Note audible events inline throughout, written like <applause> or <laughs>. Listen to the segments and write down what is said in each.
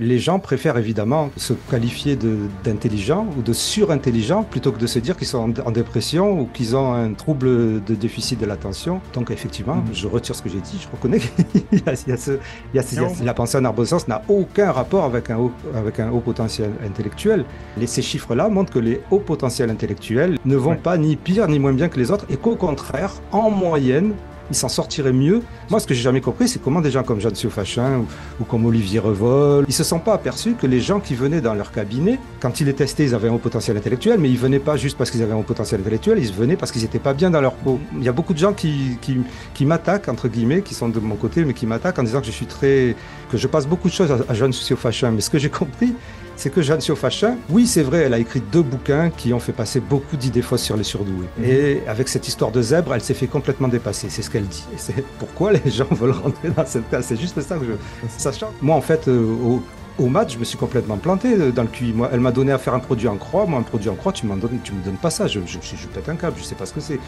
les gens préfèrent évidemment se qualifier d'intelligent ou de surintelligent plutôt que de se dire qu'ils sont en, dépression ou qu'ils ont un trouble de déficit de l'attention. Donc effectivement, mhm. je retire ce que j'ai dit, je reconnais <laughs> qu'il y la pensée en sens n'a aucun rapport avec un, haut, potentiel intellectuel. Et ces chiffres-là montrent que les hauts potentiels intellectuels ne vont pas ni pire ni moins bien que les autres et qu'au contraire, en moyenne, ils s'en sortiraient mieux. Moi, ce que j'ai jamais compris, c'est comment des gens comme Jean sous ou, ou comme Olivier Revol, ils se sont pas aperçus que les gens qui venaient dans leur cabinet, quand ils les testaient, ils avaient un haut potentiel intellectuel, mais ils venaient pas juste parce qu'ils avaient un haut potentiel intellectuel, ils venaient parce qu'ils n'étaient pas bien dans leur peau. Il y a beaucoup de gens qui, m'attaquent, entre guillemets, qui sont de mon côté, mais qui m'attaquent en disant que je suis très, que je passe beaucoup de choses à, jean Jean Fachin. Mais ce que j'ai compris, c'est que Jeanne Siofachin, oui, c'est vrai, elle a écrit deux bouquins qui ont fait passer beaucoup d'idées fausses sur les surdoués. Mhm. Et avec cette histoire de zèbre, elle s'est fait complètement dépasser. C'est ce qu'elle dit. Et c'est pourquoi les gens <laughs> veulent rentrer dans cette case. C'est juste ça que je. Sachant, moi, en fait, euh, au, au match, je me suis complètement planté euh, dans le QI. Moi, elle m'a donné à faire un produit en croix. Moi, un produit en croix, tu ne me donnes pas ça. Je, je, je, pète un câble, je ne sais pas ce que c'est.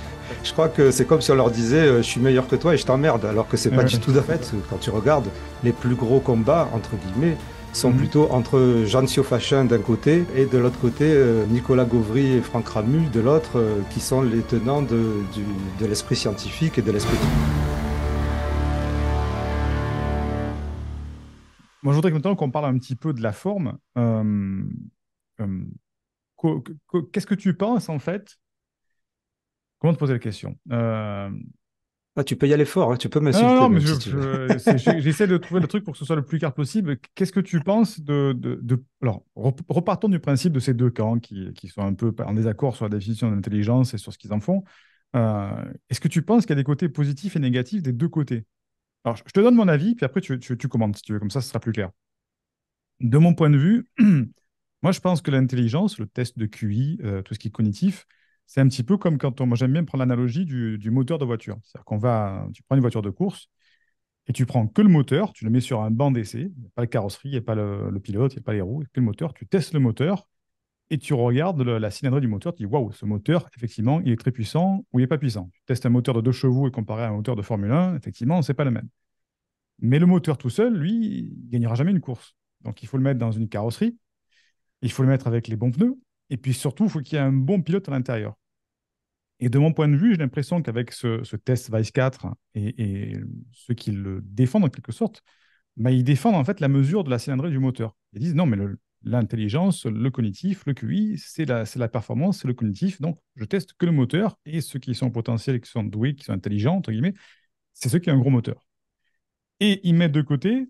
Je crois que c'est comme si on leur disait euh, je suis meilleur que toi et je t'emmerde. Alors que c'est pas du tout de fait. Quand tu regardes les plus gros combats, entre guillemets, sont mhm. plutôt entre jean siofachin d'un côté et de l'autre côté euh, Nicolas Gauvry et Franck Ramu de l'autre, qui sont les tenants de l'esprit scientifique et de l'esprit. Moi, je voudrais maintenant qu'on parle un petit peu de la forme. Euh, euh, qu'est-ce que tu penses, en fait Comment te poser la question euh, ah, Tu peux y aller fort, hein, tu peux m'insulter. Non, non, mais j'essaie de trouver le truc pour que ce soit le plus clair possible. Qu'est-ce que tu penses de, Alors, repartons du principe de ces deux camps qui, qui, sont un peu en désaccord sur la définition de l'intelligence et sur ce qu'ils en font. Est-ce que tu penses qu'il y a des côtés positifs et négatifs des deux côtés alors, je te donne mon avis, puis après, tu, tu, commandes si tu veux, comme ça, ce sera plus clair. De mon point de vue, <clears throat> moi, je pense que l'intelligence, le test de QI, euh, tout ce qui est cognitif, c'est un petit peu comme quand on. Moi, j'aime bien prendre l'analogie du, du, moteur de voiture. C'est-à-dire qu'on va. Tu prends une voiture de course et tu prends que le moteur, tu le mets sur un banc d'essai, pas la carrosserie, il a pas le, le pilote, a pas les roues, que le moteur. Tu testes le moteur et tu regardes la cylindrée du moteur. Tu dis waouh, ce moteur, effectivement, il est très puissant ou il n'est pas puissant. Tu testes un moteur de 2 chevaux et comparé à un moteur de Formule 1, effectivement, c'est pas le même. Mais le moteur tout seul, lui, il gagnera jamais une course. Donc il faut le mettre dans une carrosserie, il faut le mettre avec les bons pneus, et puis surtout, faut il faut qu'il y ait un bon pilote à l'intérieur. Et de mon point de vue, j'ai l'impression qu'avec ce, test Vice 4 et, ceux qui le défendent en quelque sorte, bah, ils défendent en fait la mesure de la cylindrée du moteur. Ils disent non, mais l'intelligence, le, cognitif, le QI, c'est la, performance, c'est le cognitif. Donc, je teste que le moteur et ceux qui sont potentiels, qui sont doués, qui sont intelligents, entre guillemets, c'est ceux qui ont un gros moteur. Et ils mettent de côté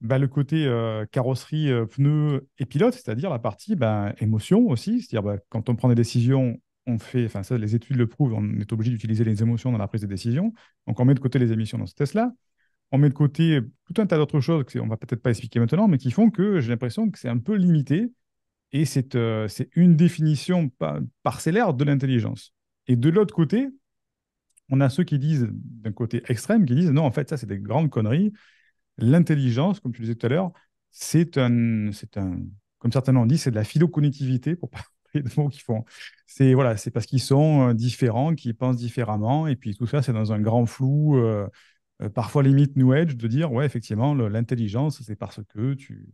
bah, le côté euh, carrosserie, euh, pneus et pilote, c'est-à-dire la partie bah, émotion aussi. C'est-à-dire bah, quand on prend des décisions, on fait, enfin ça, les études le prouvent, on est obligé d'utiliser les émotions dans la prise de décision. Donc on met de côté les émissions dans ce test-là. On met de côté tout un tas d'autres choses que on va peut-être pas expliquer maintenant, mais qui font que j'ai l'impression que c'est un peu limité. Et c'est euh, une définition parcellaire de l'intelligence. Et de l'autre côté, on a ceux qui disent, d'un côté extrême, qui disent non, en fait, ça, c'est des grandes conneries. L'intelligence, comme tu disais tout à l'heure, c'est un, un, comme certains l'ont dit, c'est de la connectivité pour <laughs> parler de mots qu'ils font. C'est voilà, c'est parce qu'ils sont euh, différents, qu'ils pensent différemment, et puis tout ça, c'est dans un grand flou, euh, euh, parfois limite new age, de dire ouais, effectivement, l'intelligence, c'est parce que tu,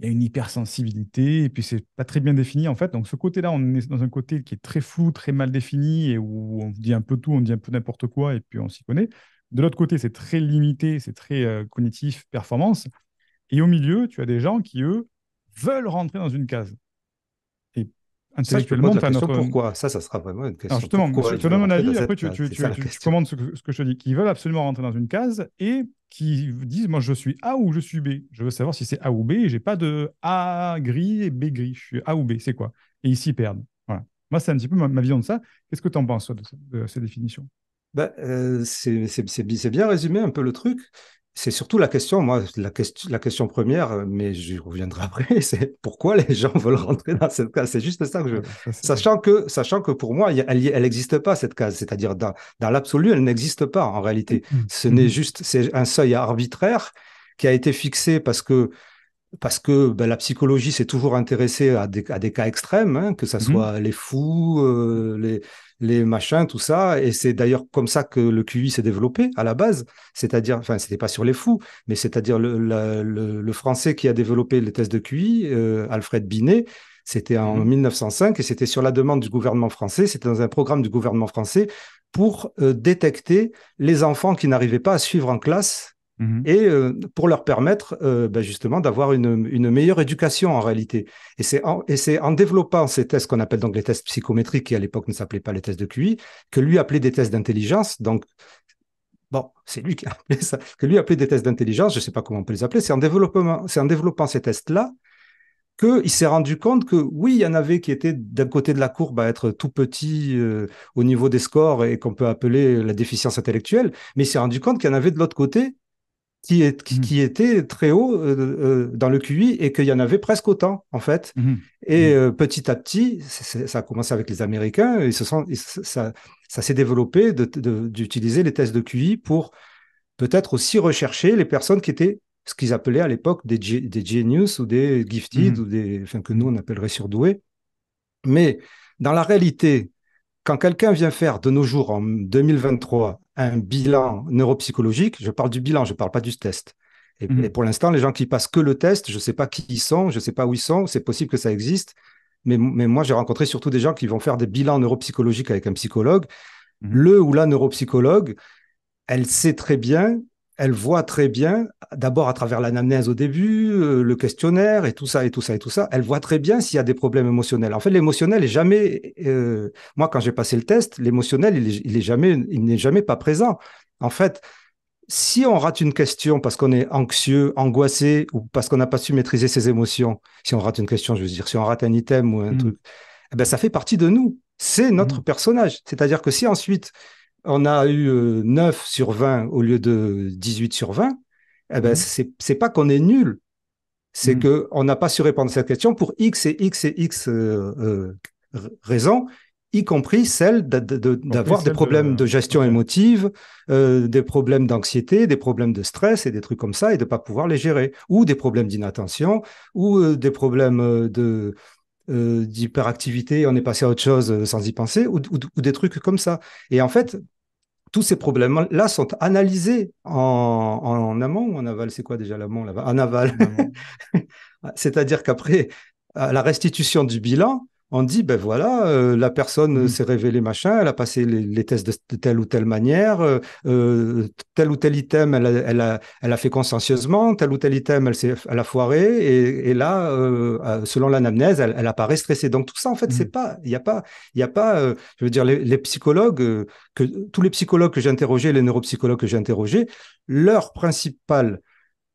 il y a une hypersensibilité, et puis c'est pas très bien défini en fait. Donc ce côté-là, on est dans un côté qui est très flou, très mal défini, et où on dit un peu tout, on dit un peu n'importe quoi, et puis on s'y connaît. De l'autre côté, c'est très limité, c'est très euh, cognitif, performance. Et au milieu, tu as des gens qui, eux, veulent rentrer dans une case intellectuellement. Ça, je notre... Pourquoi Ça, ça sera vraiment une question. justement, je te donne mon avis, après tu, commandes ce que, je te dis, qui veulent absolument rentrer dans une case et qui disent moi je suis A ou je suis B. Je veux savoir si c'est A ou B et j'ai pas de A gris et B gris. Je suis A ou B, c'est quoi Et ici perdent. Voilà. Moi, c'est un petit peu ma, vision de ça. Qu'est-ce que tu en penses de, de ces définitions bah, euh, c'est bien résumé un peu le truc c'est surtout la question, moi, la, question, première, euh, mais je reviendrai <laughs> après, c'est pourquoi les gens <laughs> veulent rentrer dans cette case. C'est juste ça que je. Sachant que, sachant que pour moi, elle n'existe pas, cette case. C'est-à-dire, dans, l'absolu, elle n'existe pas en réalité. Mm, mm, ce mm, n'est juste, c'est un seuil arbitraire qui a été fixé parce que parce que ben, la psychologie s'est toujours intéressée à des, cas extrêmes, hein, que ce soit les fous, euh, les, les machins, tout ça. Et c'est d'ailleurs comme ça que le QI s'est développé à la base. C'est-à-dire, enfin, c'était pas sur les fous, mais c'est-à-dire le, français qui a développé les tests de QI, euh, Alfred Binet, c'était en 1905 mhm. et c'était sur la demande du gouvernement français. C'était dans un programme du gouvernement français pour euh, détecter les enfants qui n'arrivaient pas à suivre en classe Mmh et euh, pour leur permettre euh, bah, justement d'avoir une, meilleure éducation en réalité. Et c'est en, et c'est en développant ces tests qu'on appelle donc les tests psychométriques, qui à l'époque ne s'appelaient pas les tests de QI, que lui appelait des tests d'intelligence. Donc, bon, c'est lui qui appelait ça, que lui appelait des tests d'intelligence, je ne sais pas comment on peut les appeler, c'est en, c'est en développant ces tests-là qu'il s'est rendu compte que oui, il y en avait qui étaient d'un côté de la courbe à être tout petit euh, au niveau des scores et qu'on peut appeler la déficience intellectuelle, mais il s'est rendu compte qu'il y en avait de l'autre côté qui, est, mm. qui, était très haut euh, euh, dans le QI et qu'il y en avait presque autant, en fait. Mm. Et mm. Euh, petit à petit, ça a commencé avec les Américains, et ça, s'est développé d'utiliser les tests de QI pour peut-être aussi rechercher les personnes qui étaient ce qu'ils appelaient à l'époque des, des, genius ou des gifted, ou des, enfin, que nous on appellerait surdoués. Mais dans la réalité, quand quelqu'un vient faire de nos jours, en 2023, un bilan neuropsychologique, je parle du bilan, je ne parle pas du test. Mm. Et, pour l'instant, les gens qui passent que le test, je ne sais pas qui ils sont, je ne sais pas où ils sont, c'est possible que ça existe. Mais, mais moi, j'ai rencontré surtout des gens qui vont faire des bilans neuropsychologiques avec un psychologue. Mm. Le ou la neuropsychologue, elle sait très bien elle voit très bien, d'abord à travers l'anamnèse au début, euh, le questionnaire et tout ça et tout ça et tout ça, elle voit très bien s'il y a des problèmes émotionnels. En fait, l'émotionnel est jamais. Euh, moi, quand j'ai passé le test, l'émotionnel, il, est, jamais, il n'est jamais pas présent. En fait, si on rate une question parce qu'on est anxieux, angoissé ou parce qu'on n'a pas su maîtriser ses émotions, si on rate une question, je veux dire, si on rate un item ou un mmh. truc, eh ben ça fait partie de nous. C'est notre mmh. personnage. C'est-à-dire que si ensuite on a eu 9 euh, sur 20 au lieu de 18 sur 20, eh ben, mhm. c'est pas qu'on est nul, c'est mhm. que on n'a pas su répondre à cette question pour X et X et X euh, euh, raisons, y compris celle d'avoir des problèmes de, gestion émotive, des problèmes d'anxiété, des problèmes de stress et des trucs comme ça, et de ne pas pouvoir les gérer, ou des problèmes d'inattention, ou des problèmes de d'hyperactivité, on est passé à autre chose sans y penser, ou des trucs comme ça. Et en fait, tous ces problèmes-là sont analysés en, amont ou en aval. C'est quoi déjà l'amont En aval. <laughs> C'est-à-dire qu'après la restitution du bilan, on dit, ben voilà, euh, la personne mmh. s'est révélée machin, elle a passé les, tests de, telle ou telle manière, euh, euh, tel ou tel item, elle a, elle, a, fait consciencieusement, tel ou tel item, elle, elle a foiré, et, là, selon l'anamnèse, elle, elle pas stressée. Donc tout ça, en fait, mmh. c'est pas, il n'y a pas, il a pas, je veux dire, les, psychologues, que, tous les psychologues que j'ai interrogés, les neuropsychologues que j'ai interrogés, leur principal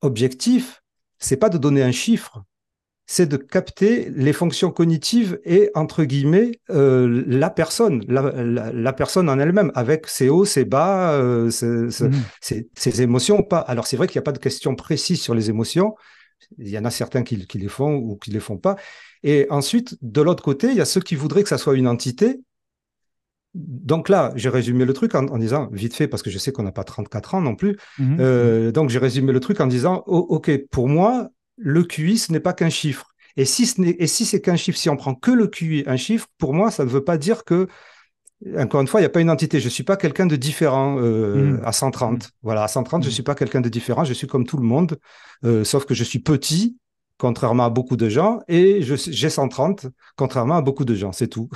objectif, c'est pas de donner un chiffre, c'est de capter les fonctions cognitives et, entre guillemets, euh, la personne, la, personne en elle-même, avec ses hauts, ses bas, euh, mmh. ses, émotions ou émotions pas. Alors, c'est vrai qu'il n'y a pas de question précise sur les émotions. Il y en a certains qui, les font ou qui ne les font pas. Et ensuite, de l'autre côté, il y a ceux qui voudraient que ça soit une entité, donc là, j'ai résumé le truc en, disant, vite fait, parce que je sais qu'on n'a pas 34 ans non plus, mmh. euh, donc j'ai résumé le truc en disant, oh, OK, pour moi, le QI, ce n'est pas qu'un chiffre. Et si ce n'est et si c'est qu'un chiffre, si on prend que le QI, un chiffre, pour moi, ça ne veut pas dire que, encore une fois, il n'y a pas une entité. Je ne suis pas quelqu'un de différent euh, mmh. à 130. Mmh. Voilà, à 130, je ne mmh. suis pas quelqu'un de différent. Je suis comme tout le monde, euh, sauf que je suis petit, contrairement à beaucoup de gens, et j'ai 130, contrairement à beaucoup de gens. C'est tout.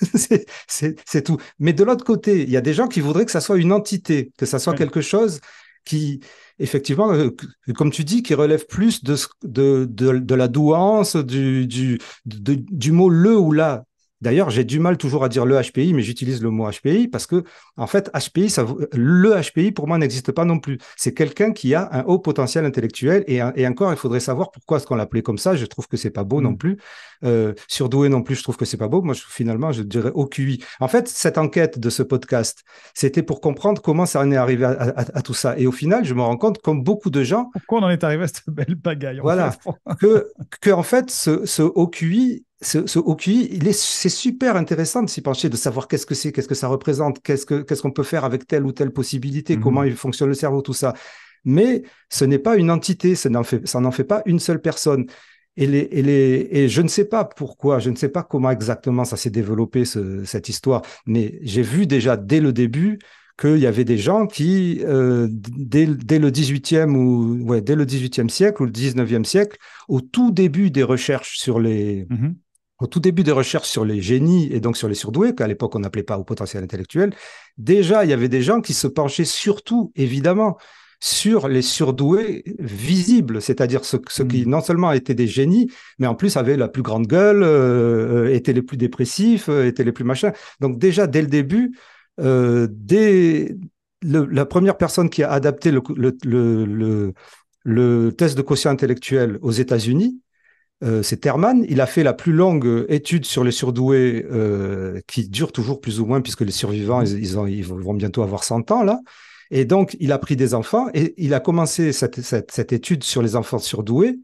<laughs> c'est tout. Mais de l'autre côté, il y a des gens qui voudraient que ça soit une entité, que ça soit quelque chose qui, effectivement, euh, comme tu dis, qui relève plus de, de, de, la douance, du, du, du mot le ou la. D'ailleurs, j'ai du mal toujours à dire le HPI, mais j'utilise le mot HPI parce que, en fait, HPI, le HPI, pour moi, n'existe pas non plus. C'est quelqu'un qui a un haut potentiel intellectuel et, encore, il faudrait savoir pourquoi est-ce qu'on l'appelait comme ça. Je trouve que c'est pas beau non mm. plus. Euh, surdoué non plus, je trouve que c'est pas beau. Moi, finalement, je dirais OQI. En fait, cette enquête de ce podcast, c'était pour comprendre comment ça en est arrivé à, tout ça. Et au final, je me rends compte, comme beaucoup de gens. Pourquoi on en est arrivé à cette belle bagaille Voilà. que, que, en fait, ce OQI, ce, ce OQI, c'est super intéressant de s'y pencher, de savoir qu'est-ce que c'est, qu'est-ce que ça représente, qu'est-ce qu'est-ce qu'on peut faire avec telle ou telle possibilité, mhm. comment il fonctionne le cerveau, tout ça. Mais ce n'est pas une entité, ça n'en fait, fait, pas une seule personne. Et, les, et, les, et, je ne sais pas pourquoi, je ne sais pas comment exactement ça s'est développé, ce, cette histoire, mais j'ai vu déjà dès le début qu'il y avait des gens qui, euh, dès, dès, le 18e ou ouais, dès le 18e siècle ou le 19e siècle, au tout début des recherches sur les, mhm au tout début des recherches sur les génies et donc sur les surdoués, qu'à l'époque on n'appelait pas au potentiel intellectuel, déjà il y avait des gens qui se penchaient surtout, évidemment, sur les surdoués visibles, c'est-à-dire ceux, qui mm. non seulement étaient des génies, mais en plus avaient la plus grande gueule, euh, étaient les plus dépressifs, euh, étaient les plus machins. Donc déjà dès le début, euh, dès la première personne qui a adapté le, le, le test de quotient intellectuel aux États-Unis, euh, c'est Terman. Il a fait la plus longue étude sur les surdoués euh, qui dure toujours plus ou moins puisque les survivants, ils, vont bientôt avoir 100 ans là. Et donc, il a pris des enfants et il a commencé cette, cette, cette étude sur les enfants surdoués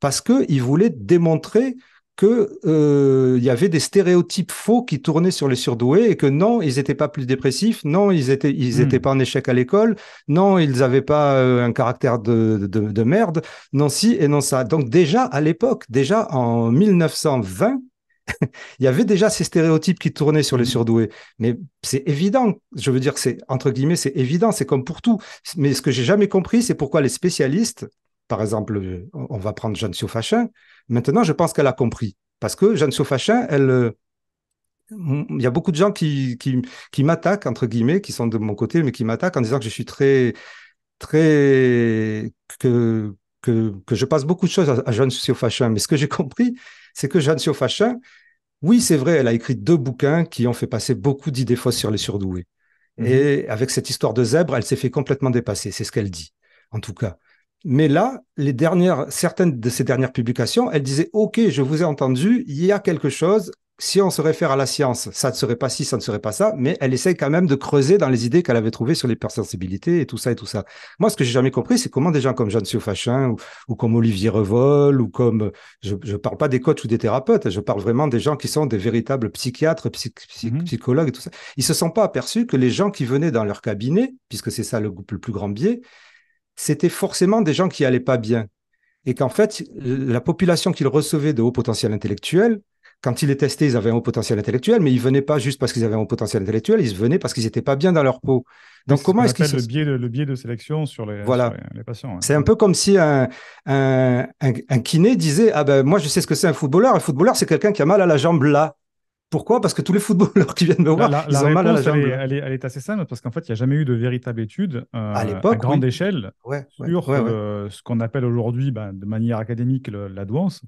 parce qu'il voulait démontrer que euh, il y avait des stéréotypes faux qui tournaient sur les surdoués et que non, ils n'étaient pas plus dépressifs, non, ils étaient ils hmm. pas en échec à l'école, non, ils n'avaient pas euh, un caractère de, merde, non si et non ça. Donc déjà à l'époque, déjà en 1920, <laughs> il y avait déjà ces stéréotypes qui tournaient sur les hmm. surdoués. Mais c'est évident, je veux dire, c'est entre guillemets, c'est évident, c'est comme pour tout. Mais ce que j'ai jamais compris, c'est pourquoi les spécialistes par exemple, on va prendre Jeanne Siofachin. Maintenant, je pense qu'elle a compris. Parce que Jeanne Siofachin, elle, euh, il y a beaucoup de gens qui, qui, m'attaquent, entre guillemets, qui sont de mon côté, mais qui m'attaquent en disant que je suis très, très, que, que, je passe beaucoup de choses à, Jeanne Siofachin. Mais ce que j'ai compris, c'est que Jeanne Siofachin, oui, c'est vrai, elle a écrit deux bouquins qui ont fait passer beaucoup d'idées fausses sur les surdoués. Mmh. Et avec cette histoire de zèbre, elle s'est fait complètement dépasser. C'est ce qu'elle dit, en tout cas. Mais là, les dernières, certaines de ces dernières publications, elle disait « OK, je vous ai entendu, il y a quelque chose. Si on se réfère à la science, ça ne serait pas ci, ça ne serait pas ça. Mais elle essaye quand même de creuser dans les idées qu'elle avait trouvées sur l'hypersensibilité et tout ça et tout ça. Moi, ce que j'ai jamais compris, c'est comment des gens comme Jean Siofachin ou, ou, comme Olivier Revol ou comme je ne parle pas des coachs ou des thérapeutes, je parle vraiment des gens qui sont des véritables psychiatres, mhm. psychologues et tout ça. Ils se sont pas aperçus que les gens qui venaient dans leur cabinet, puisque c'est ça le plus grand biais, c'était forcément des gens qui allaient pas bien. Et qu'en fait, la population qu'ils recevaient de haut potentiel intellectuel, quand ils les testaient, ils avaient un haut potentiel intellectuel, mais ils venaient pas juste parce qu'ils avaient un haut potentiel intellectuel, ils venaient parce qu'ils n'étaient pas bien dans leur peau. Donc comment est-ce que le biais le biais de sélection sur les, les, patients C'est un peu comme si un, un, un, kiné disait ah ben moi je sais ce que c'est un footballeur, un footballeur c'est quelqu'un qui a mal à la jambe là. Pourquoi Parce que tous les footballeurs <laughs> qui viennent me voir, la, ils ont mal la jambe. Elle, est, elle est, assez simple parce qu'en fait, il n'y a jamais eu de véritable étude euh, à, grande échelle sur euh, ce qu'on appelle aujourd'hui, bah, de manière académique, la douance.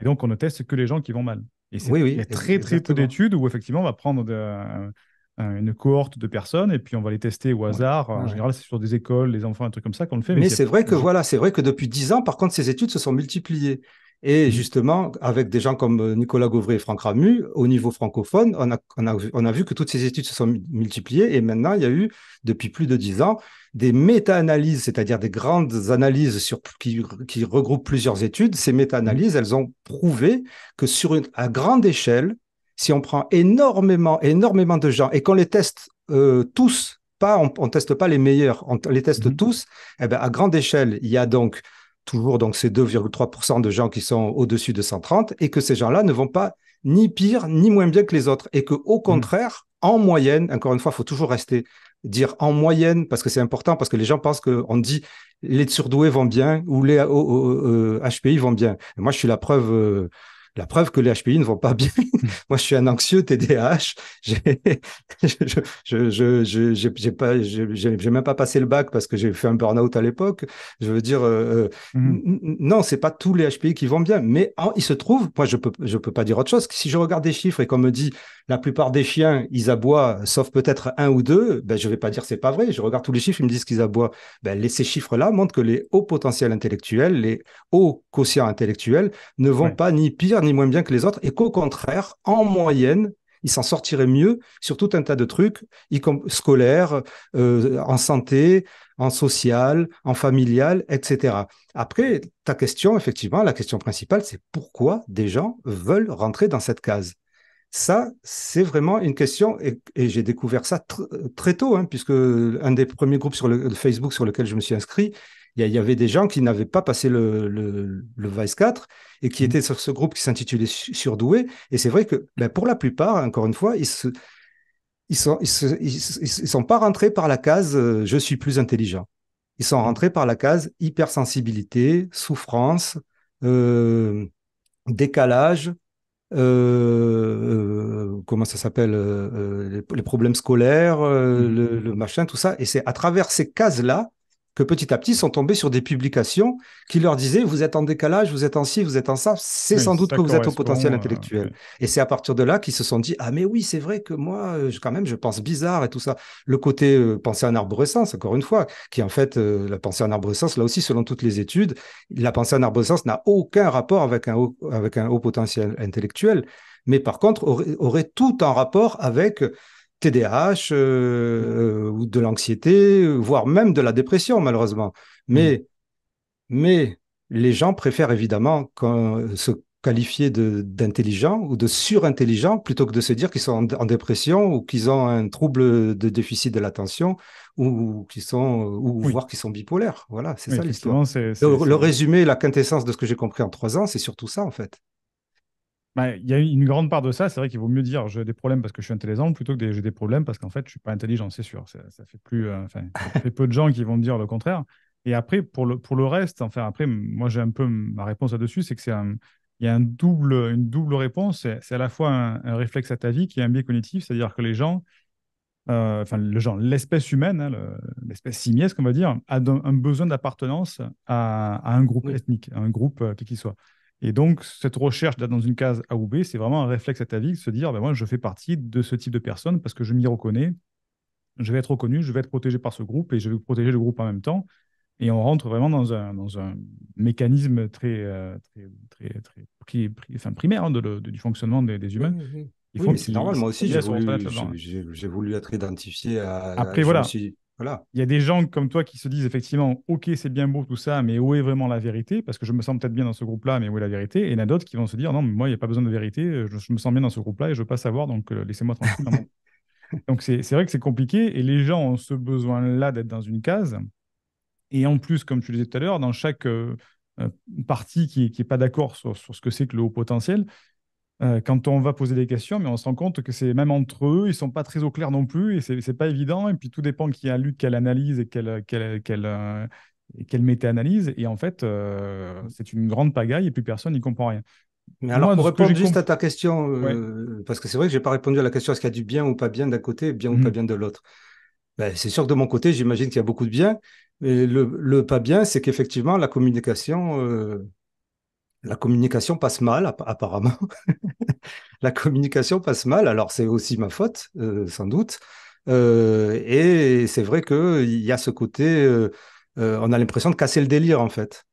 Et donc, on ne teste que les gens qui vont mal. Et c'est très, très peu d'études où, effectivement, on va prendre une cohorte de personnes et puis on va les tester au hasard. En général, c'est sur des écoles, des enfants, un truc comme ça qu'on le fait. Mais, mais c'est vrai que voilà, c'est vrai que depuis dix ans, par contre, ces études se sont multipliées. Et mmh. justement, avec des gens comme euh, Nicolas Gauvray et Franck Ramu, au niveau francophone, on a, on, a, vu que toutes ces études se sont multipliées et maintenant, il y a eu, depuis plus de dix ans, des méta-analyses, c'est-à-dire des grandes analyses sur, qui, qui, regroupent plusieurs études. Ces mmh. méta-analyses, elles ont prouvé que sur une, à grande échelle, si on prend énormément, énormément de gens et qu'on les teste euh, tous, pas, on, ne teste pas les meilleurs, on les teste mmh. tous, eh ben, à grande échelle, il y a donc toujours donc ces 2,3% de gens qui sont au-dessus de 130, et que ces gens-là ne vont pas ni pire ni moins bien que les autres, et que au mm. contraire, en moyenne, encore une fois, il faut toujours rester dire en moyenne parce que c'est important parce que les gens pensent qu'on dit les surdoués vont bien ou les e, e, HPI vont bien. moi, je suis la preuve. Euh, la preuve que les HPI ne vont pas bien. <laughs> Moi, je suis un anxieux TDAH. J'ai même pas passé le bac parce que j'ai fait un burn-out à l'époque. Je veux dire, Non, euh, euh, mhm. ce non, c'est pas tous les HPI qui vont bien, mais il se trouve, moi, je peux, je peux pas dire autre chose. Que si je regarde des chiffres et qu'on me dit la plupart des chiens, ils aboient, sauf peut-être un ou deux, ben, je vais pas dire c'est pas vrai. Je regarde tous les chiffres, ils me disent qu'ils aboient. Ben, les, ces chiffres-là montrent que les hauts potentiels intellectuels, les hauts quotients intellectuels ne vont pas ni pire ni moins bien que les autres, et qu'au contraire, en moyenne, ils s'en sortiraient mieux sur tout un tas de trucs, y scolaires, euh, en santé, en social, en familial, etc. Après, ta question, effectivement, la question principale, c'est pourquoi des gens veulent rentrer dans cette case ça, c'est vraiment une question, et, j'ai découvert ça très tôt, hein, puisque un des premiers groupes sur le, Facebook sur lequel je me suis inscrit, il y, avait des gens qui n'avaient pas passé le, Vice 4 et qui mmh. étaient sur ce groupe qui s'intitulait Surdoué. Et c'est vrai que ben, pour la plupart, encore une fois, ils se, ils sont, ils, ils, sont pas rentrés par la case euh, je suis plus intelligent. Ils sont mmh. rentrés par la case hypersensibilité, souffrance, euh, décalage, euh, comment ça s'appelle, les, problèmes scolaires, mmh. le, machin, tout ça. Et c'est à travers ces cases-là que petit à petit sont tombés sur des publications qui leur disaient vous êtes en décalage, vous êtes en ci, vous êtes en ça, c'est sans doute que vous êtes au potentiel intellectuel. et c'est à partir de là qu'ils se sont dit ah mais oui c'est vrai que moi euh, quand même je pense bizarre et tout ça. Le côté euh, pensée penser en arborescence encore une fois, qui en fait euh, la pensée en arborescence là aussi selon toutes les études, la pensée en arborescence n'a aucun rapport avec un haut, avec un haut potentiel intellectuel, mais par contre aurait tout en rapport avec TDAH euh, euh, ou de l'anxiété, voire même de la dépression, malheureusement. Mm. Mais, mais les gens préfèrent évidemment euh, se qualifier d'intelligent ou de surintelligent plutôt que de se dire qu'ils sont en, dépression ou qu'ils ont un trouble de déficit de l'attention ou, qui sont ou voire qu'ils sont bipolaires. Voilà, c'est ça l'histoire. le résumé, la quintessence de ce que j'ai compris en trois ans, c'est surtout ça en fait. Bah, il y a une grande part de ça. C'est vrai qu'il vaut mieux dire j'ai des problèmes parce que je suis intelligent plutôt que j'ai des problèmes parce qu'en fait, je suis pas intelligent, c'est sûr. Ça, fait plus, euh, peu de gens qui vont dire le contraire. Et après, pour le, pour le reste, enfin, après, moi, j'ai un peu ma réponse là-dessus, c'est que c'est Il y a un double, une double réponse. C'est à la fois un, réflexe à ta vie qui est un biais cognitif, c'est-à-dire que les gens, euh, enfin, le genre, l'espèce humaine, hein, l'espèce simiesque, on va dire, a un, besoin d'appartenance à, un groupe ethnique, à un groupe euh, quel qu'il soit. Et donc, cette recherche là dans une case A ou B, c'est vraiment un réflexe à ta vie de se dire, ben moi, je fais partie de ce type de personne parce que je m'y reconnais, je vais être reconnu, je vais être protégé par ce groupe et je vais protéger le groupe en même temps. Et on rentre vraiment dans un, dans un mécanisme très, euh, très, très, très primaire hein, de du fonctionnement des, humains. Oui, c'est normal, moi aussi, j'ai voulu, être identifié à... Après, voilà. Il y a des gens comme toi qui se disent effectivement, ok, c'est bien beau tout ça, mais où est vraiment la vérité Parce que je me sens peut-être bien dans ce groupe-là, mais où est la vérité Et il y en a d'autres qui vont se dire, non, mais moi, il n'y a pas besoin de vérité, euh, je, me sens bien dans ce groupe-là et je ne veux pas savoir, donc euh, laissez-moi tranquille. <laughs> donc c'est vrai que c'est compliqué et les gens ont ce besoin-là d'être dans une case. Et en plus, comme tu le disais tout à l'heure, dans chaque euh, partie qui n'est pas d'accord sur, ce que c'est que le haut potentiel, euh, quand on va poser des questions, mais on se rend compte que c'est même entre eux, ils sont pas très au clair non plus, et c'est pas évident. Et puis tout dépend qui a lu, quelle analyse et quelle, quelle, euh, analyse Et en fait, euh, c'est une grande pagaille et plus personne n'y comprend rien. Mais alors, pour répondre juste à ta question, parce que c'est vrai que j'ai pas répondu à la question est-ce qu'il y a du bien ou pas bien d'un côté, bien ou pas hmm. bien de l'autre. Ben, c'est sûr que de mon côté, j'imagine qu'il y a beaucoup de bien. Mais le, pas bien, c'est qu'effectivement, la communication, la communication passe mal, apparemment. <laughs> la communication passe mal, alors c'est aussi ma faute, euh, sans doute. Euh, et c'est vrai qu'il y a ce côté, euh, on a l'impression de casser le délire, en fait.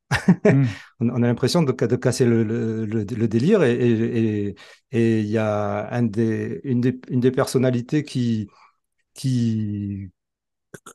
Hmm. <laughs> on, a l'impression de, casser le, délire. Et il y a une, des, une, des, personnalités qui, qui,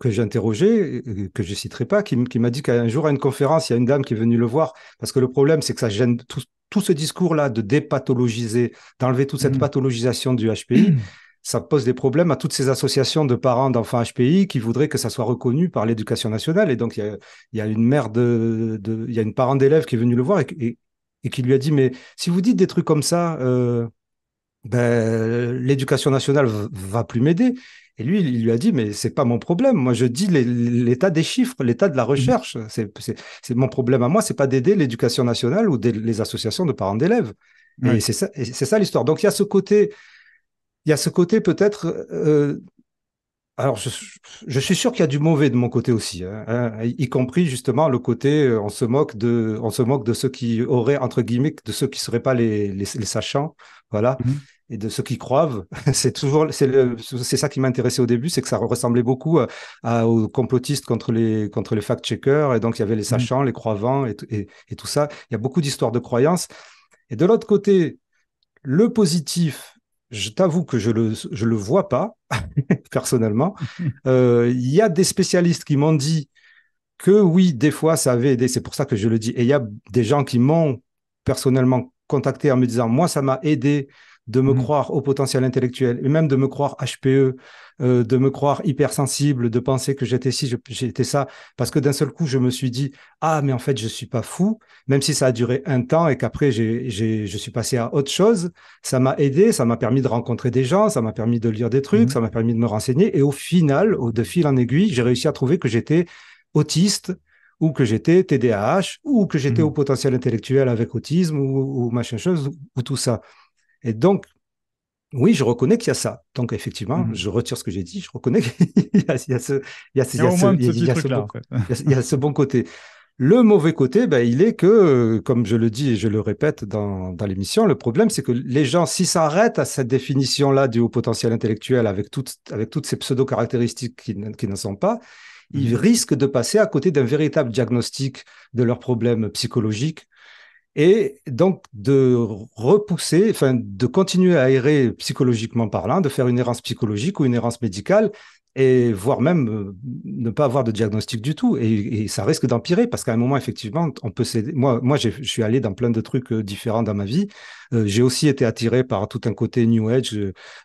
que j'interrogeais, euh, que je citerai pas, qui, m'a dit qu'un jour à une conférence, il y a une dame qui est venue le voir, parce que le problème, c'est que ça gêne tout, ce discours-là de dépathologiser, d'enlever toute cette mm. pathologisation du HPI. <clears throat> Ça pose des problèmes à toutes ces associations de parents d'enfants HPI qui voudraient que ça soit reconnu par l'éducation nationale. Et donc, il y a, une mère de, il y a une parent d'élève qui est venue le voir et, qui lui a dit, mais si vous dites des trucs comme ça, euh, ben, l'éducation nationale va plus m'aider. Et lui, il lui a dit, mais c'est pas mon problème. Moi, je dis l'état des chiffres, l'état de la mmh. recherche. C'est mon problème à moi, c'est pas d'aider l'éducation nationale ou les associations de parents d'élèves. Et c'est ça, ça l'histoire. Donc, il y a ce côté, il y a ce côté peut-être. Euh, alors, je, suis sûr qu'il y a du mauvais de mon côté aussi, hein, hein, y compris justement le côté euh, on se moque de, on se moque de ceux qui auraient entre guillemets, de ceux qui seraient pas les, les, les sachants voilà. Mmh. Et de ceux qui croivent, <laughs> c'est toujours, c'est ça qui m'intéressait au début, c'est que ça ressemblait beaucoup euh, à, aux complotistes contre les, contre les fact-checkers. Et donc, il y avait les mmh. sachants, les croyants et, et, tout ça. Il y a beaucoup d'histoires de croyances. Et de l'autre côté, le positif, je t'avoue que je le, je le vois pas, <laughs> personnellement. <laughs> Euh, il y a des spécialistes qui m'ont dit que oui, des fois, ça avait aidé. C'est pour ça que je le dis. Et il y a des gens qui m'ont personnellement contacté en me disant, moi, ça m'a aidé de me mmh. croire au potentiel intellectuel et même de me croire HPE, euh, de me croire hypersensible, de penser que j'étais ci, j'étais ça, parce que d'un seul coup, je me suis dit ah mais en fait je suis pas fou, même si ça a duré un temps et qu'après je suis passé à autre chose, ça m'a aidé, ça m'a permis de rencontrer des gens, ça m'a permis de lire des trucs, mmh. ça m'a permis de me renseigner et au final, au de fil en aiguille, j'ai réussi à trouver que j'étais autiste, ou que j'étais TDAH, ou que j'étais au mm. potentiel intellectuel avec autisme, ou, machin chose, ou tout ça. Et donc, oui, je reconnais qu'il y a ça. Donc, effectivement, mm. je retire ce que j'ai dit, je reconnais qu'il y a ce bon côté. Le mauvais côté, ben, il est que, comme je le dis et je le répète dans, l'émission, le problème, c'est que les gens, s'ils s'arrêtent à cette définition-là du haut potentiel intellectuel avec, toutes avec toutes ces pseudo-caractéristiques qui, qui n'en sont pas, ils mhm. risquent de passer à côté d'un véritable diagnostic de leurs problèmes psychologiques et donc de repousser, enfin de continuer à errer psychologiquement parlant, de faire une errance psychologique ou une errance médicale et voire même euh, ne pas avoir de diagnostic du tout. Et, ça risque d'empirer parce qu'à un moment, effectivement, on peut s'aider. Moi, moi je suis allé dans plein de trucs euh, différents dans ma vie. Euh, j'ai aussi été attiré par tout un côté New Age.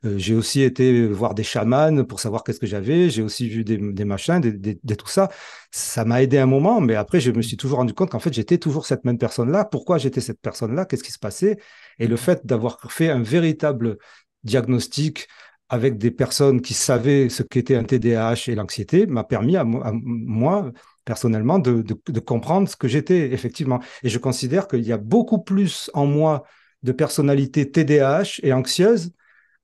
j'ai aussi été voir des chamans pour savoir qu'est-ce que j'avais. J'ai aussi vu des, des machins, des, tout ça. Ça m'a aidé un moment, mais après, je me suis toujours rendu compte qu'en fait, j'étais toujours cette même personne-là. Pourquoi j'étais cette personne-là Qu'est-ce qui se passait Et le mmh. fait d'avoir fait un véritable diagnostic, avec des personnes qui savaient ce qu'était un TDAH et l'anxiété m'a permis à, moi, personnellement, de, comprendre ce que j'étais, effectivement. Et je considère qu'il y a beaucoup plus en moi de personnalité TDAH et anxieuse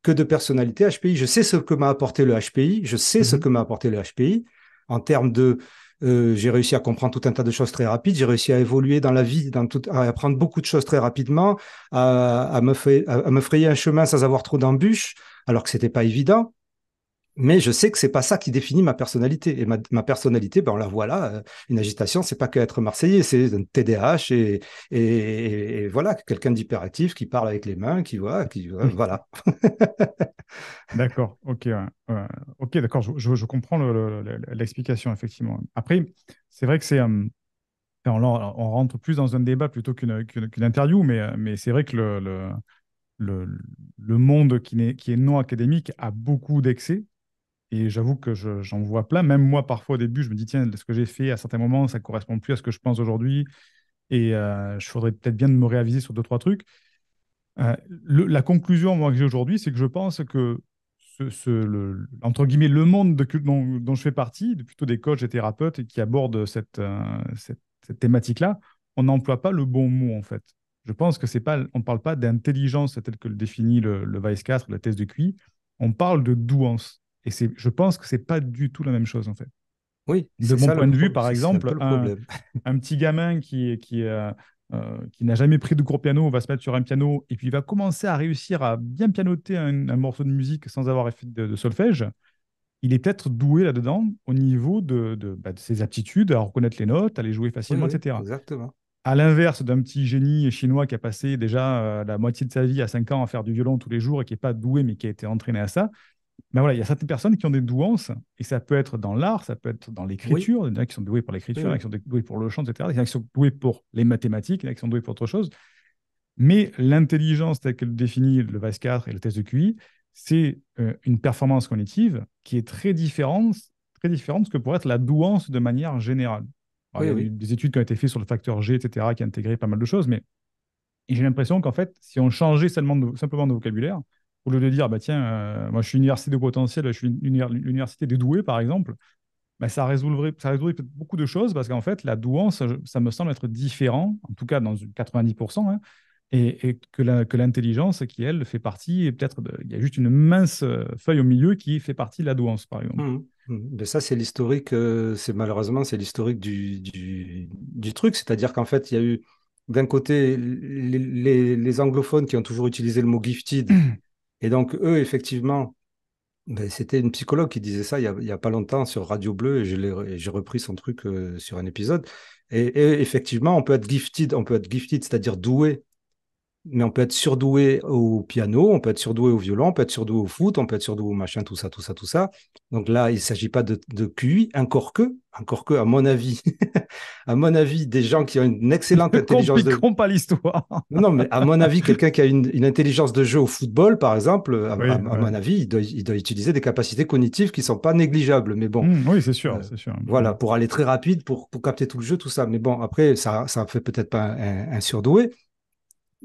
que de personnalité HPI. Je sais ce que m'a apporté le HPI, je sais ce mm-hmm. que m'a apporté le HPI en termes de... Euh, j'ai réussi à comprendre tout un tas de choses très rapides, j'ai réussi à évoluer dans la vie, dans à apprendre beaucoup de choses très rapidement, à, me, à me frayer un chemin sans avoir trop d'embûches alors que ce n'était pas évident. Mais je sais que c'est pas ça qui définit ma personnalité. Et ma, personnalité, ben on la voit là. Euh, une agitation, c'est pas qu'être Marseillais, c'est un TDAH et, voilà, quelqu'un d'hyperactif qui parle avec les mains, qui voit, qui euh, voilà. <laughs> d'accord. Ok. ok. D'accord. Je, comprends l'explication effectivement. Après, c'est vrai que c'est hum, On, rentre plus dans un débat plutôt qu'une interview, mais, c'est vrai que le, le, monde qui est, non académique a beaucoup d'excès. Et j'avoue que j'en vois plein. Même moi, parfois au début, je me dis, tiens, ce que j'ai fait à certains moments, ça ne correspond plus à ce que je pense aujourd'hui. Et euh, je faudrait peut-être bien de me réaviser sur deux, trois trucs. Euh, la conclusion moi, que j'ai aujourd'hui, c'est que je pense que ce, le, entre guillemets, le monde dont, dont, je fais partie, plutôt des coachs et thérapeutes qui abordent euh, cette thématique-là, on n'emploie pas le bon mot en fait. Je pense que c'est pas, on ne parle pas d'intelligence telle que le définit le, le Vice 4, la thèse de Cui. On parle de douance. Et c'est, je pense que c'est pas du tout la même chose en fait. Oui. De mon point de vue, par exemple, <laughs> un, petit gamin qui, qui, euh, euh, qui n'a jamais pris de cours piano va se mettre sur un piano et puis il va commencer à réussir à bien pianoter un, morceau de musique sans avoir fait de, solfège. Il est peut-être doué là-dedans au niveau de, bah, ses aptitudes à reconnaître les notes, à les jouer facilement, etc. Exactement à l'inverse d'un petit génie chinois qui a passé déjà euh, la moitié de sa vie à 5 ans à faire du violon tous les jours et qui n'est pas doué, mais qui a été entraîné à ça, mais ben voilà, il y a certaines personnes qui ont des douances, et ça peut être dans l'art, ça peut être dans l'écriture, il y en a qui sont doués pour l'écriture, il y en a qui sont doués pour le chant, etc. Il y en a qui sont doués pour les mathématiques, il y en a qui sont doués pour autre chose. Mais l'intelligence telle que définit le VAS4 et le test de QI, c'est euh, une performance cognitive qui est très différente, très différente de ce que pourrait être la douance de manière générale il y a des études qui ont été faites sur le facteur G, etc., qui a intégré pas mal de choses, mais j'ai l'impression qu'en fait, si on changeait seulement simplement de vocabulaire, au lieu de dire, bah, tiens, euh, moi je suis université de potentiel, je suis l'université des doués, par exemple, bah, ça résoudrait, ça résoudrait beaucoup de choses parce qu'en fait, la douance, ça, me semble être différent, en tout cas dans 90%, hein, et, que, la, que l'intelligence qui, elle, fait partie, et peut-être, il y a juste une mince euh, feuille au milieu qui fait partie de la douance, par exemple. Mmh. Mmh, ça, c'est l'historique, euh, c'est malheureusement, c'est l'historique du, truc. C'est-à-dire qu'en fait, il y a eu d'un côté les, anglophones qui ont toujours utilisé le mot gifted. Mmh. Et donc, eux, effectivement, ben, c'était une psychologue qui disait ça il n'y a, pas longtemps sur Radio Bleu et j'ai repris son truc euh, sur un épisode. Et, et, effectivement, on peut être gifted, on peut être gifted, c'est-à-dire doué mais on peut être surdoué au piano, on peut être surdoué au violon, on peut être surdoué au foot, on peut être surdoué au machin, tout ça, tout ça, tout ça. Donc là, il ne s'agit pas de, de QI, encore que, encore que, à mon avis, <laughs> à mon avis, des gens qui ont une excellente <laughs> intelligence de pas l'histoire. non, non mais à mon avis, <laughs> quelqu'un qui a une, intelligence de jeu au football, par exemple, à, mon avis, il doit, utiliser des capacités cognitives qui sont pas négligeables. Mais bon. Mmh, oui, c'est sûr, euh, c'est sûr. Voilà, pour aller très rapide, pour, pour, capter tout le jeu, tout ça. Mais bon, après, ça, ne fait peut-être pas un surdoué,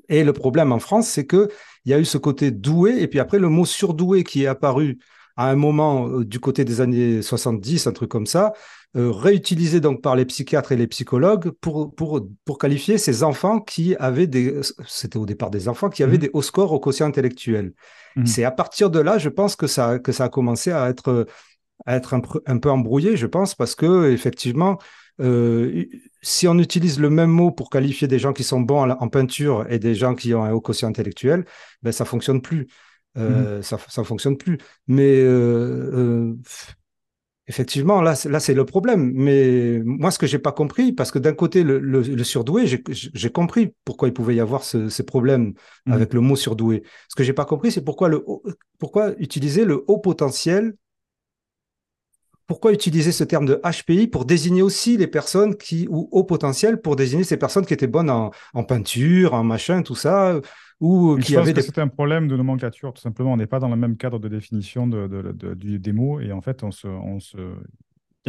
et le problème en France, c'est que il y a eu ce côté doué, et puis après le mot surdoué qui est apparu à un moment euh, du côté des années 70, un truc comme ça, euh, réutilisé donc par les psychiatres et les psychologues pour, pour, pour qualifier ces enfants qui avaient des, c'était au départ des enfants, qui avaient mmh. des hauts scores au quotient intellectuel. Mmh. C'est à partir de là, je pense que ça, que ça a commencé à être, être un, un peu embrouillé, je pense, parce que effectivement, euh, si on utilise le même mot pour qualifier des gens qui sont bons en, peinture et des gens qui ont un haut quotient intellectuel, ben, ça fonctionne plus. Euh, mm. ça, ça fonctionne plus. Mais euh, euh effectivement, là, là, c'est le problème. Mais moi, ce que j'ai pas compris, parce que d'un côté, le, le, surdoué, j'ai compris pourquoi il pouvait y avoir ce, ces problèmes mm. avec le mot surdoué. Ce que j'ai pas compris, c'est pourquoi, le, pourquoi utiliser le haut potentiel pourquoi utiliser ce terme de HPI pour désigner aussi les personnes qui, ou au potentiel, pour désigner ces personnes qui étaient bonnes en, peinture, en machin, tout ça ou qui je pense que c'est un problème de nomenclature, tout simplement. On n'est pas dans le même cadre de définition de, des mots. Et en fait, on se,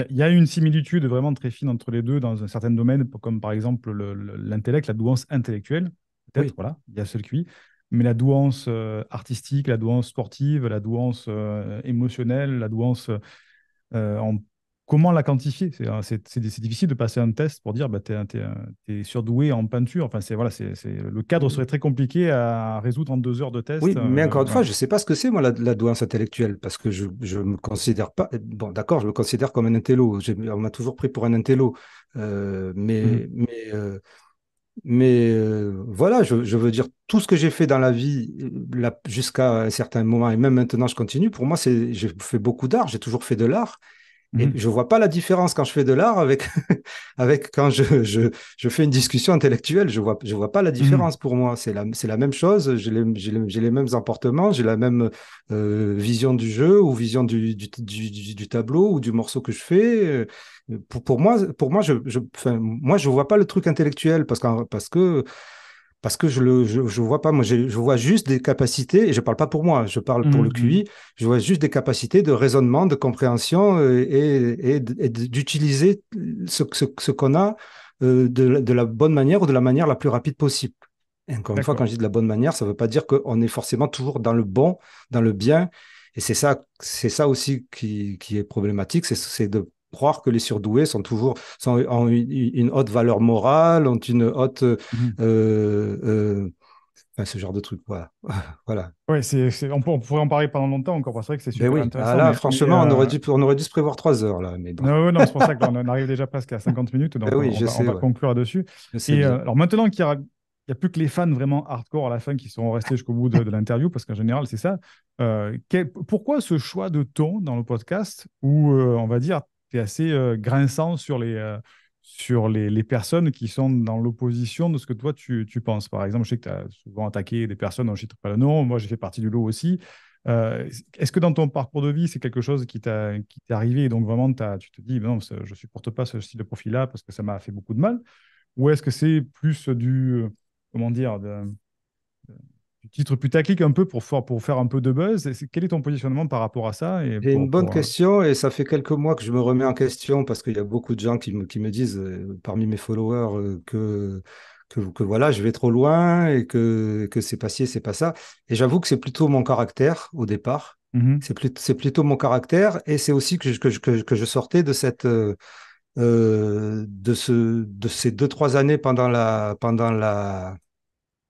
Il y a une similitude vraiment très fine entre les deux dans un certain domaine, comme par exemple l'intellect, la douance intellectuelle, peut-être, voilà, il y a celui qui. Mais la douance euh, artistique, la douance sportive, la douance euh, émotionnelle, la douance euh, en comment la quantifier euh, C'est difficile de passer un test pour dire bah, tu es, surdoué en peinture. Enfin, c'est voilà, c'est le cadre mmh. serait très compliqué à résoudre en deux heures de test. Oui, mais encore une euh, fois, je ne sais pas ce que c'est moi la, la, douance intellectuelle parce que je ne me considère pas. Bon, d'accord, je me considère comme un intello. On m'a toujours pris pour un intello, mais, mmh. Mais euh, voilà, je, je, veux dire, tout ce que j'ai fait dans la vie euh, jusqu'à un certain moment, et même maintenant je continue, pour moi, j'ai fait beaucoup d'art, j'ai toujours fait de l'art. Et mhm. je vois pas la différence quand je fais de l'art avec, <laughs> avec quand je, je, je, fais une discussion intellectuelle. Je vois, je vois pas la mhm. différence pour moi. C'est la, c'est la même chose. J'ai les, les, les, mêmes emportements, j'ai la même euh, vision du jeu ou vision du, du, du, du, tableau ou du morceau que je fais. Euh, pour, pour moi, pour moi, je, je, moi, je vois pas le truc intellectuel parce, que parce que parce que je le je, vois pas moi je, vois juste des capacités et je parle pas pour moi je parle pour le mmh, QI mmh. je vois juste des capacités de raisonnement de compréhension euh, et, et, d'utiliser ce, ce, ce qu'on a euh, de, de, la bonne manière ou de la manière la plus rapide possible encore une fois quand je dis de la bonne manière ça veut pas dire qu'on est forcément toujours dans le bon dans le bien et c'est ça c'est ça aussi qui, qui est problématique c'est de croire que les surdoués sont toujours une, haute valeur morale, ont une haute euh, mhm. euh, euh, ce genre de truc, voilà. <laughs> voilà. Ouais, c'est, on, pourrait en parler pendant longtemps encore, c'est vrai que c'est ben super intéressant. Ah là, franchement, on, aurait dû, on aurait dû se prévoir trois heures, là. Mais Non, non c'est pour ça qu'on <laughs> arrive déjà presque à 50 minutes, ben on, va, conclure là-dessus. alors maintenant qu'il a n'y a plus que les fans vraiment hardcore à la fin qui sont restés jusqu'au bout de, l'interview, parce qu'en général, c'est ça. pourquoi ce choix de ton dans le podcast où, on va dire, es assez euh, grinçant sur les, euh, sur les, les, personnes qui sont dans l'opposition de ce que toi tu, tu, penses. Par exemple, je sais que tu as souvent attaqué des personnes, dont je ne pas le nom, moi j'ai fait partie du lot aussi. Euh, est-ce que dans ton parcours de vie, c'est quelque chose qui t'est arrivé et donc vraiment tu te dis, non, je ne supporte pas ce style de profil-là parce que ça m'a fait beaucoup de mal Ou est-ce que c'est plus du, comment dire, de, titre putaclic un peu pour, faire un peu de buzz. Quel est ton positionnement par rapport à ça C'est Une bonne question et ça fait quelques mois que je me remets en question parce qu'il y a beaucoup de gens qui me, disent euh, parmi mes followers euh, que, que, voilà, je vais trop loin et que, que c'est pas ci c'est pas ça. Et j'avoue que c'est plutôt mon caractère au départ. Mmh c'est plutôt mon caractère et c'est aussi que je, sortais de cette... Euh, de, ce, de ces deux trois années pendant la pendant la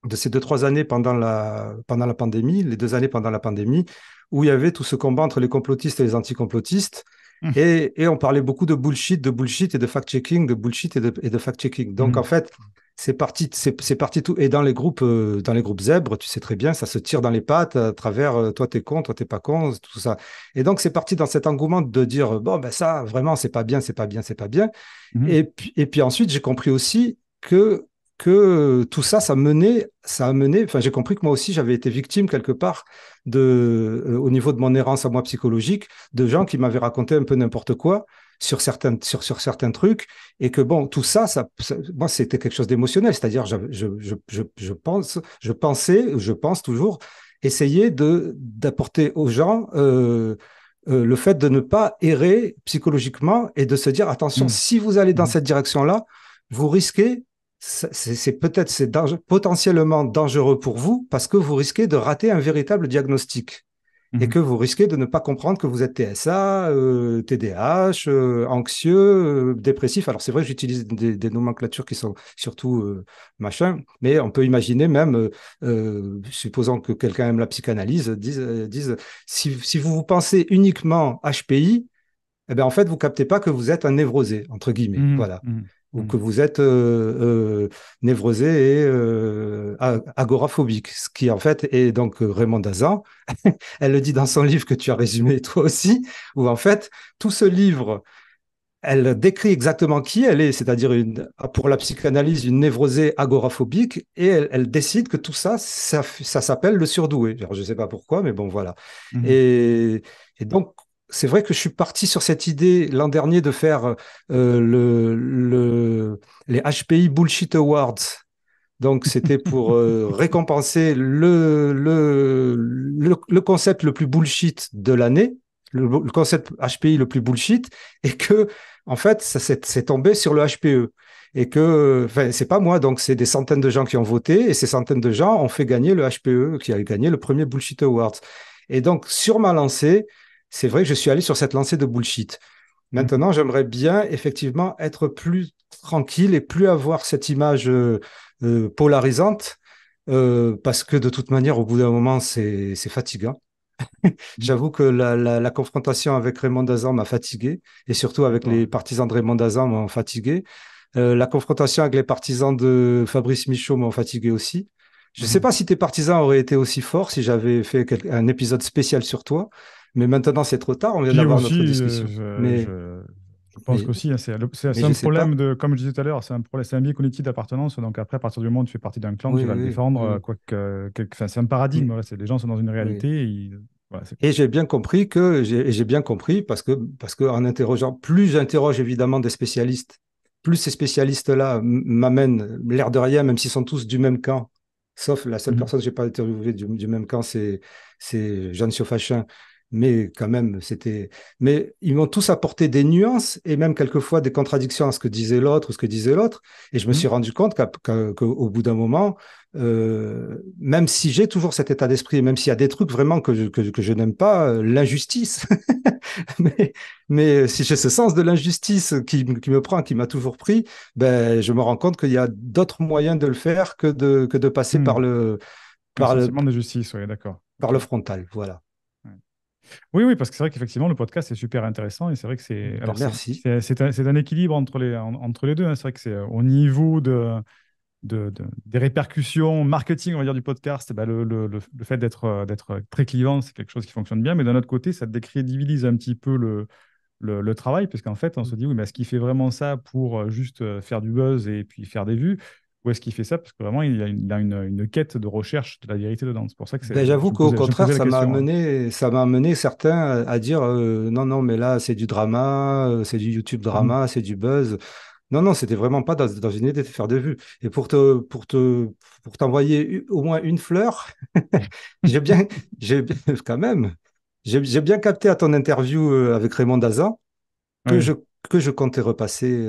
de ces deux, trois années pendant la, pendant la pandémie, les deux années pendant la pandémie, où il y avait tout ce combat entre les complotistes et les anticomplotistes. complotistes mmh. Et, on parlait beaucoup de bullshit, de bullshit et de fact-checking, de bullshit et de, fact-checking. Donc, mmh. en fait, c'est parti, c'est parti tout. Et dans les groupes, euh, dans les groupes zèbres, tu sais très bien, ça se tire dans les pattes à travers euh, toi t'es con, toi t'es pas con, tout ça. Et donc c'est parti dans cet engouement de dire bon ben ça vraiment c'est pas bien, c'est pas bien, c'est pas bien. Mmh. Et et puis ensuite j'ai compris aussi que que tout ça, ça menait, ça a mené. Enfin, j'ai compris que moi aussi, j'avais été victime quelque part de, euh, au niveau de mon errance à moi psychologique, de gens qui m'avaient raconté un peu n'importe quoi sur certains, sur, sur certains trucs, et que bon, tout ça, ça, moi, c'était quelque chose d'émotionnel. C'est-à-dire, je, je, je, je, pense, je pensais, je pense toujours, essayer de d'apporter aux gens. Euh, euh, le fait de ne pas errer psychologiquement et de se dire attention, mmh. si vous allez dans mmh. cette direction-là, vous risquez c'est peut-être c'est potentiellement dangereux pour vous parce que vous risquez de rater un véritable diagnostic et mhm. que vous risquez de ne pas comprendre que vous êtes TSA, euh, TDAH, euh, anxieux, euh, dépressif. Alors c'est vrai, j'utilise des, nomenclatures qui sont surtout euh, machin, mais on peut imaginer même, supposant que quelqu'un aime la psychanalyse, dise, si, vous vous pensez uniquement HPI, eh bien, en fait, vous captez pas que vous êtes un névrosé, entre guillemets. Mhm. voilà. Mhm ou que mm. vous êtes euh, euh, névrosé et euh, agoraphobique, ce qui en fait est donc Raymond Dazan. <laughs> elle le dit dans son livre que tu as résumé toi aussi, où en fait tout ce livre, elle décrit exactement qui elle est, c'est-à-dire pour la psychanalyse une névrosée agoraphobique, et elle, décide que tout ça, ça, s'appelle le surdoué. je ne sais pas pourquoi, mais bon voilà. Mm-hmm. et donc c'est vrai que je suis parti sur cette idée l'an dernier de faire euh, les HPI Bullshit Awards. Donc, c'était pour euh, <laughs> récompenser le, concept le plus bullshit de l'année, le, concept HPI le plus bullshit, et que, en fait, ça s'est tombé sur le HPE. Et que, enfin, c'est pas moi, donc c'est des centaines de gens qui ont voté, et ces centaines de gens ont fait gagner le HPE, qui a gagné le premier Bullshit Awards. Et donc, sur ma lancée, c'est vrai que je suis allé sur cette lancée de bullshit. Mmh. Maintenant, j'aimerais bien effectivement être plus tranquille et plus avoir cette image euh, euh, polarisante, euh, parce que de toute manière, au bout d'un moment, c'est fatigant. Mmh. <laughs> J'avoue que la, confrontation avec Raymond Dazan m'a fatigué, et surtout avec les partisans de Raymond Dazan m'ont fatigué. la confrontation avec les partisans de Fabrice Michaud m'ont fatigué aussi. Je ne mmh. sais pas si tes partisans auraient été aussi forts si j'avais fait un épisode spécial sur toi, mais maintenant, c'est trop tard. On vient d'avoir notre euh, discussion. Je, mais... je, pense aussi. qu'aussi, hein, c'est un problème de, comme je disais tout à l'heure, c'est un problème, c'est un biais cognitif d'appartenance. Donc après, à partir du moment où tu fais partie d'un clan, tu vas le défendre. Quoi que, c'est un paradigme. les gens sont dans une réalité. Et j'ai bien compris que j'ai bien compris parce que parce que en interrogeant, plus j'interroge évidemment des spécialistes, plus ces spécialistes-là m'amènent l'air de rien, même s'ils sont tous du même camp. Sauf la seule mhm. personne que j'ai pas interviewée du, même camp, c'est c'est Jeanne Fachin mais quand même, c'était. Mais ils m'ont tous apporté des nuances et même quelquefois des contradictions à ce que disait l'autre ou ce que disait l'autre. Et je me mhm. suis rendu compte qu'au bout d'un moment, euh, même si j'ai toujours cet état d'esprit, même s'il y a des trucs vraiment que je, que, je n'aime pas, euh, l'injustice. <laughs> mais, si j'ai ce sens de l'injustice qui, me prend, qui m'a toujours pris, ben, je me rends compte qu'il y a d'autres moyens de le faire que de, que de passer mhm. par le. Par le, le de justice, d'accord. Par le frontal, voilà. Oui, oui, parce que c'est vrai qu'effectivement, le podcast est super intéressant et c'est vrai que c'est. Bah, alors C'est un, équilibre entre les, entre les deux. Hein. C'est vrai que c'est euh, au niveau de, des répercussions marketing, on va du podcast, bah, le, fait euh, d'être très clivant, c'est quelque chose qui fonctionne bien. Mais d'un autre côté, ça décrédibilise un petit peu le, le, le, travail, puisqu'en fait, on se mmh. dit, oui, mais est-ce qu'il fait vraiment ça pour euh, juste faire du buzz et puis faire des vues où est-ce qu'il fait ça Parce que vraiment, il a, une, une, quête de recherche de la vérité dedans. C'est pour ça que c'est… Ben, j'avoue qu'au contraire, ça m'a hein. amené, ça m'a amené certains à dire euh, non, non, mais là, c'est du drama, euh, c'est du YouTube drama, mmh. c'est du buzz. Non, non, c'était vraiment pas dans, une idée de faire des vues. Et pour te, pour te, pour t'envoyer au moins une fleur, <laughs> j'ai bien, j'ai <laughs> quand même, j'ai bien capté à ton interview euh, avec Raymond Dazan que je que je comptais repasser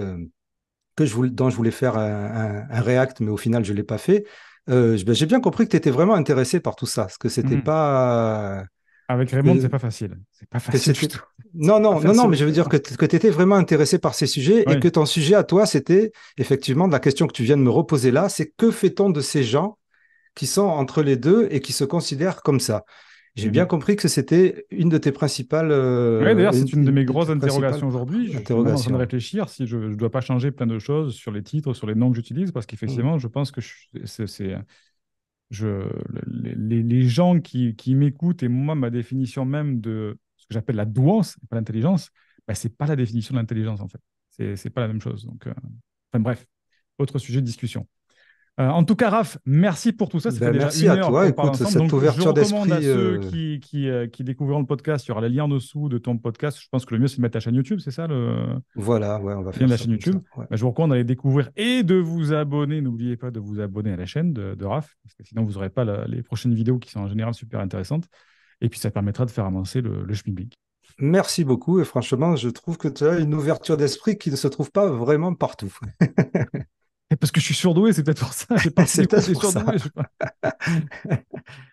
voulais, dont je voulais faire un, réact, mais au final, je ne l'ai pas fait. Euh, ben, j'ai bien compris que tu étais vraiment intéressé par tout ça, parce que c'était hmm. pas. Avec Raymond, c'est pas facile. C'est pas facile <laughs> Non, non, non, non, mais je veux dire que tu étais vraiment intéressé par ces sujets et que ton sujet à toi, c'était effectivement la question que tu viens de me reposer là, c'est que fait-on de ces gens qui sont entre les deux et qui se considèrent comme ça j'ai bien compris que c'était une de tes principales. Euh, oui, d'ailleurs, c'est une de mes grosses interrogations aujourd'hui. Je suis en train de réfléchir si je ne dois pas changer plein de choses sur les titres, sur les noms que j'utilise, parce qu'effectivement, je pense que c'est. Je, les, gens qui, m'écoutent et moi, ma définition même de ce que j'appelle la douance, pas l'intelligence, bah, ce n'est pas la définition de l'intelligence en fait. Ce n'est pas la même chose. Donc, euh, enfin bref, autre sujet de discussion. Euh, en tout cas, Raph, merci pour tout ça. Ben, merci à toi. Écoute, cette ouverture d'esprit. Je recommande à ceux euh, qui, euh, qui, découvriront le podcast, il y aura les liens en dessous de ton podcast. Je pense que le mieux, c'est de mettre ta chaîne YouTube, c'est ça le... Voilà, ouais, on va faire la chaîne YouTube. Ça, ben, je vous recommande d'aller découvrir et de vous abonner. N'oubliez pas de vous abonner à la chaîne de, de Raph, parce que sinon, vous n'aurez pas les prochaines vidéos qui sont en général super intéressantes. Et puis, ça permettra de faire avancer le, le Schmilblick. Merci beaucoup. Et franchement, je trouve que tu as une ouverture d'esprit qui ne se trouve pas vraiment partout. <laughs> Parce que je suis surdoué, c'est peut-être pour ça. <laughs> c'est peut-être pour ça. <laughs>